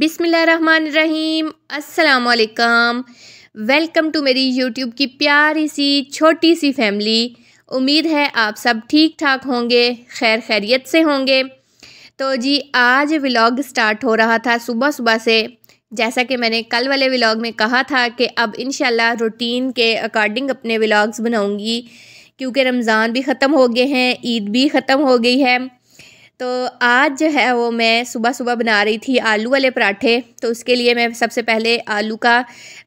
बिसमीम् असलकम welcome to मेरी YouTube की प्यारी सी छोटी सी फैमिली उम्मीद है आप सब ठीक ठाक होंगे खैर खैरियत से होंगे तो जी आज व्लॉग स्टार्ट हो रहा था सुबह सुबह से जैसा कि मैंने कल वाले व्लॉग में कहा था कि अब इन रूटीन के अकॉर्डिंग अपने व्लॉग्स बनाऊंगी क्योंकि रमज़ान भी ख़त्म हो गए हैं ईद भी ख़त्म हो गई है तो आज जो है वो मैं सुबह सुबह बना रही थी आलू वाले पराठे तो उसके लिए मैं सबसे पहले आलू का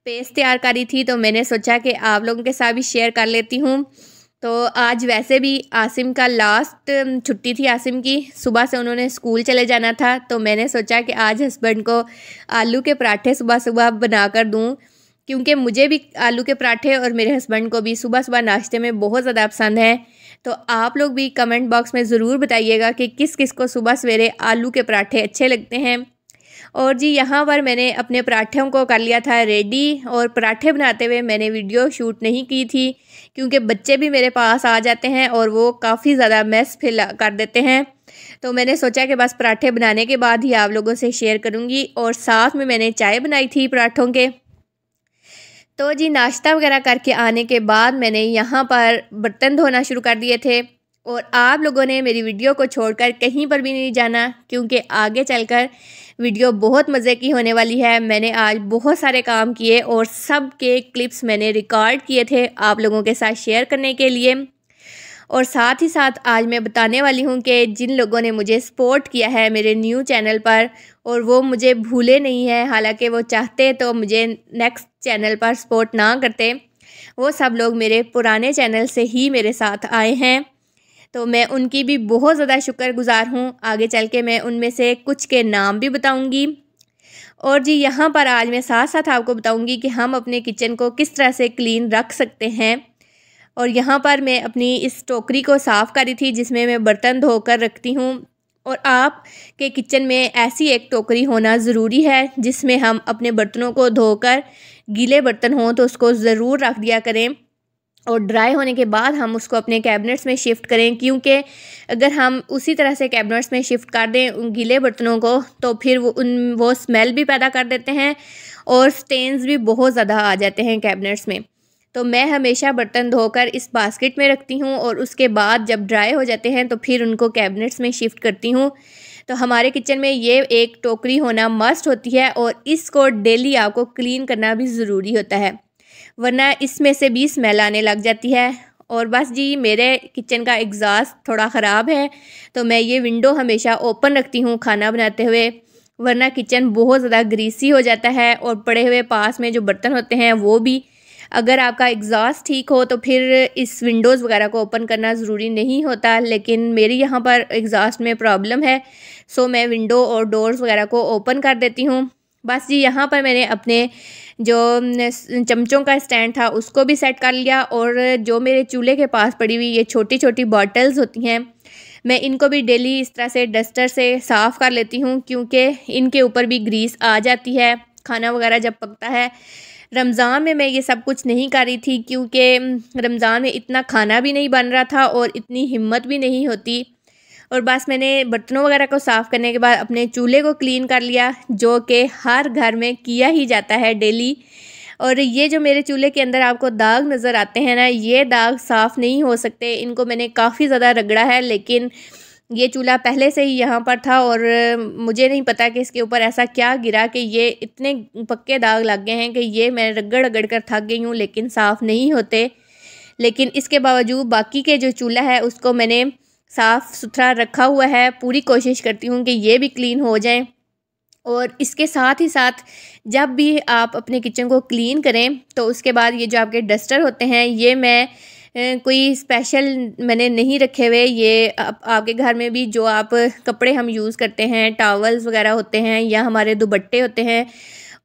पेस्ट तैयार कर रही थी तो मैंने सोचा कि आप लोगों के साथ भी शेयर कर लेती हूँ तो आज वैसे भी आसिम का लास्ट छुट्टी थी आसिम की सुबह से उन्होंने स्कूल चले जाना था तो मैंने सोचा कि आज हस्बैंड को आलू के पराठे सुबह सुबह बना कर दूँ क्योंकि मुझे भी आलू के पराठे और मेरे हस्बैंड को भी सुबह सुबह नाश्ते में बहुत ज़्यादा पसंद है तो आप लोग भी कमेंट बॉक्स में ज़रूर बताइएगा कि किस किस को सुबह सवेरे आलू के पराठे अच्छे लगते हैं और जी यहाँ पर मैंने अपने पराठों को कर लिया था रेडी और पराठे बनाते हुए मैंने वीडियो शूट नहीं की थी क्योंकि बच्चे भी मेरे पास आ जाते हैं और वो काफ़ी ज़्यादा मैस फिल कर देते हैं तो मैंने सोचा कि बस पराठे बनाने के बाद ही आप लोगों से शेयर करूँगी और साथ में मैंने चाय बनाई थी पराठों के तो जी नाश्ता वगैरह करके आने के बाद मैंने यहाँ पर बर्तन धोना शुरू कर दिए थे और आप लोगों ने मेरी वीडियो को छोड़कर कहीं पर भी नहीं जाना क्योंकि आगे चलकर वीडियो बहुत मज़े की होने वाली है मैंने आज बहुत सारे काम किए और सब के क्लिप्स मैंने रिकॉर्ड किए थे आप लोगों के साथ शेयर करने के लिए और साथ ही साथ आज मैं बताने वाली हूँ कि जिन लोगों ने मुझे सपोर्ट किया है मेरे न्यू चैनल पर और वो मुझे भूले नहीं है हालांकि वो चाहते तो मुझे नेक्स्ट चैनल पर सपोर्ट ना करते वो सब लोग मेरे पुराने चैनल से ही मेरे साथ आए हैं तो मैं उनकी भी बहुत ज़्यादा शुक्रगुजार हूँ आगे चल के मैं उनमें से कुछ के नाम भी बताऊँगी और जी यहाँ पर आज मैं साथ साथ आपको बताऊँगी कि हम अपने किचन को किस तरह से क्लीन रख सकते हैं और यहाँ पर मैं अपनी इस टोकरी को साफ़ करी थी जिसमें मैं बर्तन धोकर रखती हूँ और आप के किचन में ऐसी एक टोकरी होना ज़रूरी है जिसमें हम अपने बर्तनों को धोकर गीले बर्तन हों तो उसको ज़रूर रख दिया करें और ड्राई होने के बाद हम उसको अपने कैबिनेट्स में शिफ्ट करें क्योंकि अगर हम उसी तरह से कैबिनेट्स में शिफ्ट कर दें उन गीले बर्तनों को तो फिर वो उन वो स्मेल भी पैदा कर देते हैं और स्टेन्स भी बहुत ज़्यादा आ जाते हैं कैबिनेट्स में तो मैं हमेशा बर्तन धोकर इस बास्केट में रखती हूँ और उसके बाद जब ड्राई हो जाते हैं तो फिर उनको कैबिनेट्स में शिफ्ट करती हूँ तो हमारे किचन में ये एक टोकरी होना मस्ट होती है और इसको डेली आपको क्लीन करना भी ज़रूरी होता है वरना इसमें से भी स्मेल आने लग जाती है और बस जी मेरे किचन का एग्ज़ास्ट थोड़ा ख़राब है तो मैं ये विंडो हमेशा ओपन रखती हूँ खाना बनाते हुए वरना किचन बहुत ज़्यादा ग्रीसी हो जाता है और पड़े हुए पास में जो बर्तन होते हैं वो भी अगर आपका एग्ज़ॉस्ट ठीक हो तो फिर इस विंडोज़ वगैरह को ओपन करना ज़रूरी नहीं होता लेकिन मेरी यहाँ पर एग्ज़ॉस्ट में प्रॉब्लम है सो मैं विंडो और डोर्स वगैरह को ओपन कर देती हूँ बस जी यहाँ पर मैंने अपने जो चमचों का स्टैंड था उसको भी सेट कर लिया और जो मेरे चूल्हे के पास पड़ी हुई ये छोटी छोटी बॉटल्स होती हैं मैं इनको भी डेली इस तरह से डस्टर से साफ़ कर लेती हूँ क्योंकि इनके ऊपर भी ग्रीस आ जाती है खाना वगैरह जब पकता है रमज़ान में मैं ये सब कुछ नहीं कर रही थी क्योंकि रमज़ान में इतना खाना भी नहीं बन रहा था और इतनी हिम्मत भी नहीं होती और बस मैंने बर्तनों वगैरह को साफ़ करने के बाद अपने चूल्हे को क्लीन कर लिया जो कि हर घर में किया ही जाता है डेली और ये जो मेरे चूल्हे के अंदर आपको दाग नज़र आते हैं ना ये दाग साफ़ नहीं हो सकते इनको मैंने काफ़ी ज़्यादा रगड़ा है लेकिन ये चूल्हा पहले से ही यहाँ पर था और मुझे नहीं पता कि इसके ऊपर ऐसा क्या गिरा कि ये इतने पक्के दाग लग गए हैं कि ये मैं रगड़ रगड़ कर थक गई हूँ लेकिन साफ़ नहीं होते लेकिन इसके बावजूद बाकी के जो चूल्हा है उसको मैंने साफ़ सुथरा रखा हुआ है पूरी कोशिश करती हूँ कि ये भी क्लीन हो जाए और इसके साथ ही साथ जब भी आप अपने किचन को क्लीन करें तो उसके बाद ये जो आपके डस्टर होते हैं ये मैं कोई स्पेशल मैंने नहीं रखे हुए ये आप, आपके घर में भी जो आप कपड़े हम यूज़ करते हैं टावल्स वगैरह होते हैं या हमारे दुबट्टे होते हैं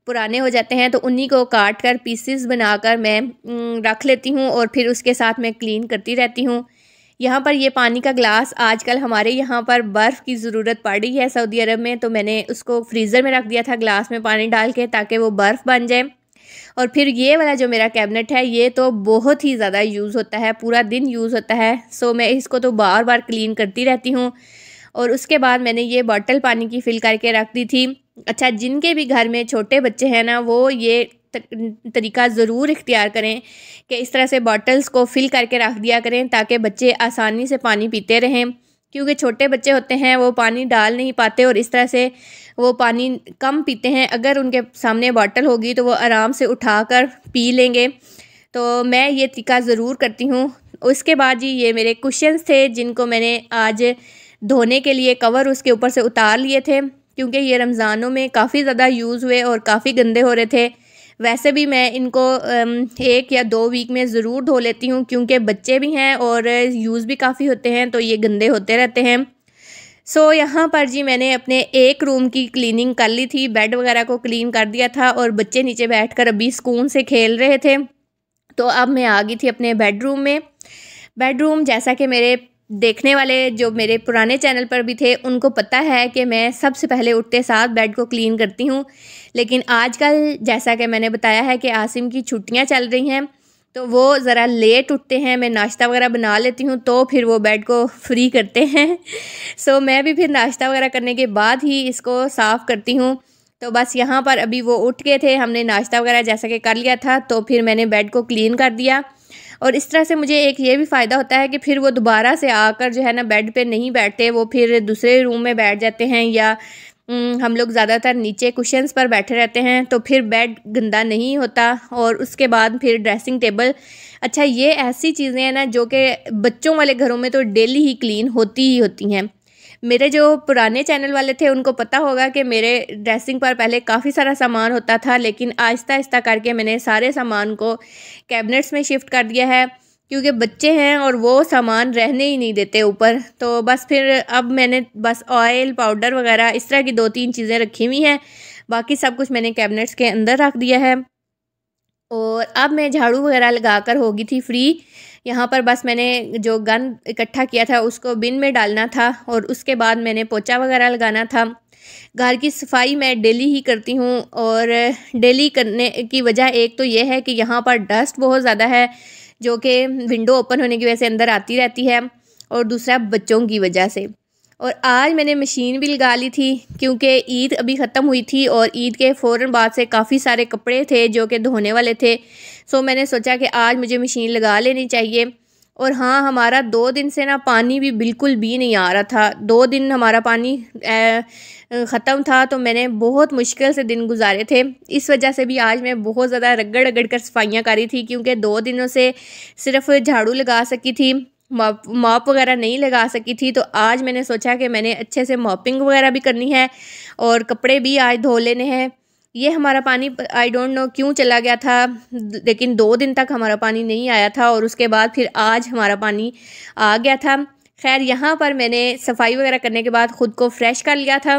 पुराने हो जाते हैं तो उन्हीं को काट कर पीसेस बनाकर मैं रख लेती हूँ और फिर उसके साथ मैं क्लीन करती रहती हूँ यहाँ पर ये पानी का ग्लास आजकल हमारे यहाँ पर बर्फ़ की ज़रूरत पड़ रही है सऊदी अरब में तो मैंने उसको फ्रीज़र में रख दिया था ग्लास में पानी डाल के ताकि वो बर्फ़ बन जाए और फिर ये वाला जो मेरा कैबिनेट है ये तो बहुत ही ज़्यादा यूज़ होता है पूरा दिन यूज़ होता है सो मैं इसको तो बार बार क्लीन करती रहती हूँ और उसके बाद मैंने ये बॉटल पानी की फ़िल करके रख दी थी अच्छा जिनके भी घर में छोटे बच्चे हैं ना वो ये तरीका ज़रूर इख्तियार करें कि इस तरह से बॉटल्स को फ़िल करके रख दिया करें ताकि बच्चे आसानी से पानी पीते रहें क्योंकि छोटे बच्चे होते हैं वो पानी डाल नहीं पाते और इस तरह से वो पानी कम पीते हैं अगर उनके सामने बॉटल होगी तो वो आराम से उठा कर पी लेंगे तो मैं ये तरीका ज़रूर करती हूँ उसके बाद जी ये मेरे कुशन्स थे जिनको मैंने आज धोने के लिए कवर उसके ऊपर से उतार लिए थे क्योंकि ये रमज़ानों में काफ़ी ज़्यादा यूज़ हुए और काफ़ी गंदे हो रहे थे वैसे भी मैं इनको एक या दो वीक में ज़रूर धो लेती हूँ क्योंकि बच्चे भी हैं और यूज़ भी काफ़ी होते हैं तो ये गंदे होते रहते हैं सो so, यहाँ पर जी मैंने अपने एक रूम की क्लीनिंग कर ली थी बेड वगैरह को क्लीन कर दिया था और बच्चे नीचे बैठकर अभी सुकून से खेल रहे थे तो अब मैं आ गई थी अपने बेडरूम में बेडरूम जैसा कि मेरे देखने वाले जो मेरे पुराने चैनल पर भी थे उनको पता है कि मैं सबसे पहले उठते साथ बेड को क्लीन करती हूँ लेकिन आजकल जैसा कि मैंने बताया है कि आसिम की छुट्टियाँ चल रही हैं तो वो ज़रा लेट उठते हैं मैं नाश्ता वगैरह बना लेती हूँ तो फिर वो बेड को फ्री करते हैं सो मैं भी फिर नाश्ता वगैरह करने के बाद ही इसको साफ़ करती हूँ तो बस यहाँ पर अभी वो उठ गए थे हमने नाश्ता वगैरह जैसा कि कर लिया था तो फिर मैंने बेड को क्लीन कर दिया और इस तरह से मुझे एक ये भी फ़ायदा होता है कि फिर वो दोबारा से आकर जो है ना बेड पे नहीं बैठते वो फिर दूसरे रूम में बैठ जाते हैं या हम्म, हम लोग ज़्यादातर नीचे कुशंस पर बैठे रहते हैं तो फिर बेड गंदा नहीं होता और उसके बाद फिर ड्रेसिंग टेबल अच्छा ये ऐसी चीज़ें हैं ना जो कि बच्चों वाले घरों में तो डेली ही क्लीन होती ही होती हैं मेरे जो पुराने चैनल वाले थे उनको पता होगा कि मेरे ड्रेसिंग पर पहले काफ़ी सारा सामान होता था लेकिन आहिस्ता आहिस्ता करके मैंने सारे सामान को कैबिनेट्स में शिफ्ट कर दिया है क्योंकि बच्चे हैं और वो सामान रहने ही नहीं देते ऊपर तो बस फिर अब मैंने बस ऑयल पाउडर वगैरह इस तरह की दो तीन चीज़ें रखी हुई हैं बाकी सब कुछ मैंने कैबिनेट्स के अंदर रख दिया है और अब मैं झाड़ू वगैरह लगा कर होगी थी फ्री यहाँ पर बस मैंने जो गन इकट्ठा किया था उसको बिन में डालना था और उसके बाद मैंने पोचा वगैरह लगाना था घर की सफाई मैं डेली ही करती हूँ और डेली करने की वजह एक तो यह है कि यहाँ पर डस्ट बहुत ज़्यादा है जो कि विंडो ओपन होने की वजह से अंदर आती रहती है और दूसरा बच्चों की वजह से और आज मैंने मशीन भी लगा ली थी क्योंकि ईद अभी ख़त्म हुई थी और ईद के फ़ौर बाद से काफ़ी सारे कपड़े थे जो कि धोने वाले थे सो मैंने सोचा कि आज मुझे मशीन लगा लेनी चाहिए और हाँ हमारा दो दिन से ना पानी भी बिल्कुल भी नहीं आ रहा था दो दिन हमारा पानी ख़त्म था तो मैंने बहुत मुश्किल से दिन गुजारे थे इस वजह से भी आज मैं बहुत ज़्यादा रगड़ रगड़ कर सफाइयाँ करी थी क्योंकि दो दिनों से सिर्फ झाड़ू लगा सकी थी मॉप मॉप वगैरह नहीं लगा सकी थी तो आज मैंने सोचा कि मैंने अच्छे से मॉपिंग वगैरह भी करनी है और कपड़े भी आज धो लेने हैं ये हमारा पानी आई डोंट नो क्यों चला गया था लेकिन दो दिन तक हमारा पानी नहीं आया था और उसके बाद फिर आज हमारा पानी आ गया था खैर यहाँ पर मैंने सफाई वगैरह करने के बाद ख़ुद को फ्रेश कर लिया था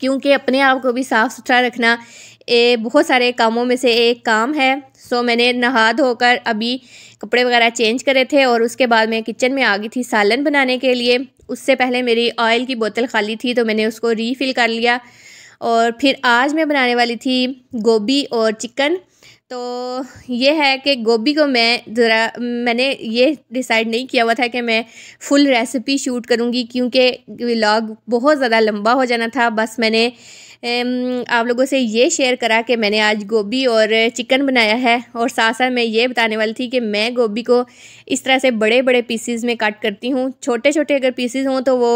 क्योंकि अपने आप को भी साफ़ सुथरा रखना ए बहुत सारे कामों में से एक काम है सो मैंने नहा धोकर अभी कपड़े वगैरह चेंज करे थे और उसके बाद मैं किचन में आ गई थी सालन बनाने के लिए उससे पहले मेरी ऑयल की बोतल खाली थी तो मैंने उसको रीफ़िल कर लिया और फिर आज मैं बनाने वाली थी गोभी और चिकन तो ये है कि गोभी को मैं ज़रा मैंने ये डिसाइड नहीं किया हुआ था कि मैं फुल रेसिपी शूट करूँगी क्योंकि व्लॉग बहुत ज़्यादा लंबा हो जाना था बस मैंने आप लोगों से ये शेयर करा कि मैंने आज गोभी और चिकन बनाया है और साथ साथ मैं ये बताने वाली थी कि मैं गोभी को इस तरह से बड़े बड़े पीसीज में काट करती हूँ छोटे छोटे अगर पीसीज हों तो वो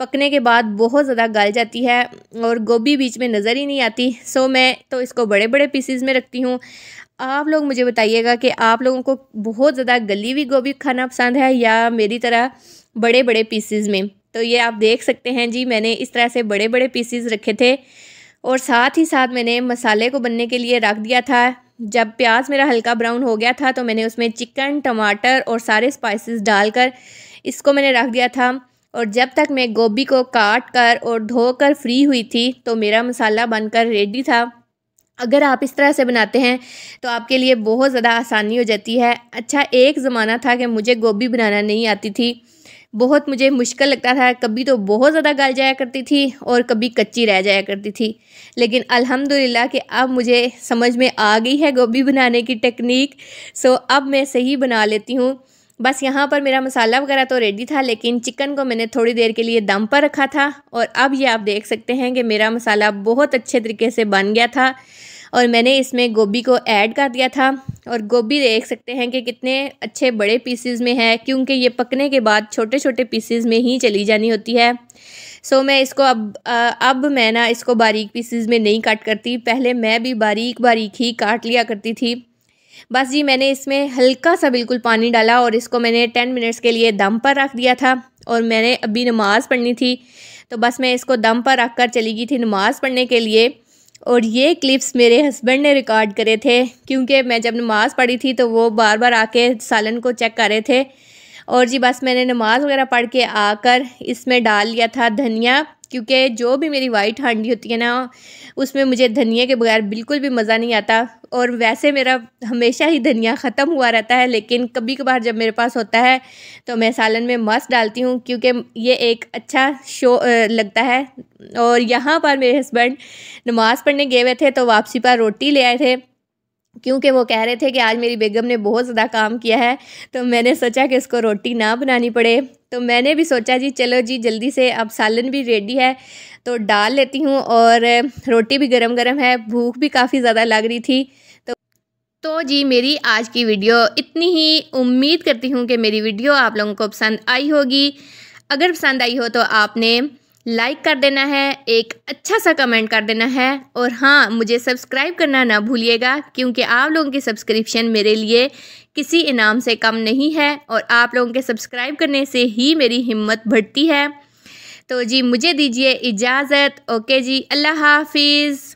पकने के बाद बहुत ज़्यादा गल जाती है और गोभी बीच में नज़र ही नहीं आती सो मैं तो इसको बड़े बड़े पीसीज में रखती हूँ आप लोग मुझे बताइएगा कि आप लोगों को बहुत ज़्यादा गली हुई गोभी खाना पसंद है या मेरी तरह बड़े बड़े पीसीज में तो ये आप देख सकते हैं जी मैंने इस तरह से बड़े बड़े पीसीज रखे थे और साथ ही साथ मैंने मसाले को बनने के लिए रख दिया था जब प्याज मेरा हल्का ब्राउन हो गया था तो मैंने उसमें चिकन टमाटर और सारे स्पाइसेस डालकर इसको मैंने रख दिया था और जब तक मैं गोभी को काट कर और धोकर फ्री हुई थी तो मेरा मसाला बनकर रेडी था अगर आप इस तरह से बनाते हैं तो आपके लिए बहुत ज़्यादा आसानी हो जाती है अच्छा एक ज़माना था कि मुझे गोभी बनाना नहीं आती थी बहुत मुझे मुश्किल लगता था कभी तो बहुत ज़्यादा गल जाया करती थी और कभी कच्ची रह जाया करती थी लेकिन अल्हम्दुलिल्लाह कि अब मुझे समझ में आ गई है गोभी बनाने की टेक्निक सो अब मैं सही बना लेती हूँ बस यहाँ पर मेरा मसाला वगैरह तो रेडी था लेकिन चिकन को मैंने थोड़ी देर के लिए दम पर रखा था और अब ये आप देख सकते हैं कि मेरा मसाला बहुत अच्छे तरीके से बन गया था और मैंने इसमें गोभी को ऐड कर दिया था और गोभी देख सकते हैं कि कितने अच्छे बड़े पीसीज़ में है क्योंकि ये पकने के बाद छोटे छोटे पीसीज में ही चली जानी होती है सो मैं इसको अब अब मैं ना इसको बारीक पीसीज में नहीं काट करती पहले मैं भी बारीक बारीक ही काट लिया करती थी बस जी मैंने इसमें हल्का सा बिल्कुल पानी डाला और इसको मैंने टेन मिनट्स के लिए दम पर रख दिया था और मैंने अभी नमाज़ पढ़नी थी तो बस मैं इसको दम पर रख कर चली गई थी नमाज़ पढ़ने के लिए और ये क्लिप्स मेरे हस्बैंड ने रिकॉर्ड करे थे क्योंकि मैं जब नमाज़ पढ़ी थी तो वो बार बार आके सालन को चेक करे थे और जी बस मैंने नमाज़ वगैरह पढ़ के आकर इसमें डाल लिया था धनिया क्योंकि जो भी मेरी वाइट हांडी होती है ना उसमें मुझे धनिया के बगैर बिल्कुल भी मज़ा नहीं आता और वैसे मेरा हमेशा ही धनिया ख़त्म हुआ रहता है लेकिन कभी कभार जब मेरे पास होता है तो मैं सालन में मस्त डालती हूँ क्योंकि ये एक अच्छा शो लगता है और यहाँ पर मेरे हस्बैंड नमाज़ पढ़ने गए हुए थे तो वापसी पर रोटी ले आए थे क्योंकि वो कह रहे थे कि आज मेरी बेगम ने बहुत ज़्यादा काम किया है तो मैंने सोचा कि इसको रोटी ना बनानी पड़े तो मैंने भी सोचा जी चलो जी जल्दी से अब सालन भी रेडी है तो डाल लेती हूँ और रोटी भी गरम गरम है भूख भी काफ़ी ज़्यादा लग रही थी तो तो जी मेरी आज की वीडियो इतनी ही उम्मीद करती हूँ कि मेरी वीडियो आप लोगों को पसंद आई होगी अगर पसंद आई हो तो आपने लाइक कर देना है एक अच्छा सा कमेंट कर देना है और हाँ मुझे सब्सक्राइब करना ना भूलिएगा क्योंकि आप लोगों की सब्सक्रिप्शन मेरे लिए किसी इनाम से कम नहीं है और आप लोगों के सब्सक्राइब करने से ही मेरी हिम्मत बढ़ती है तो जी मुझे दीजिए इजाज़त ओके जी अल्लाह हाफिज़